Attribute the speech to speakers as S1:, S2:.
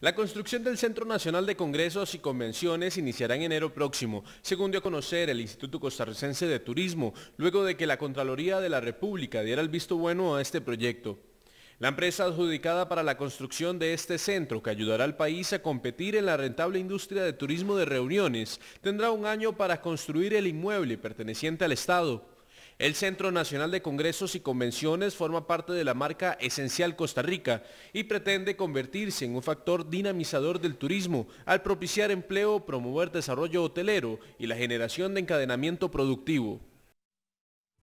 S1: La construcción del Centro Nacional de Congresos y Convenciones iniciará en enero próximo, según dio a conocer el Instituto Costarricense de Turismo, luego de que la Contraloría de la República diera el visto bueno a este proyecto. La empresa adjudicada para la construcción de este centro, que ayudará al país a competir en la rentable industria de turismo de reuniones, tendrá un año para construir el inmueble perteneciente al Estado. El Centro Nacional de Congresos y Convenciones forma parte de la marca Esencial Costa Rica y pretende convertirse en un factor dinamizador del turismo al propiciar empleo, promover desarrollo hotelero y la generación de encadenamiento productivo.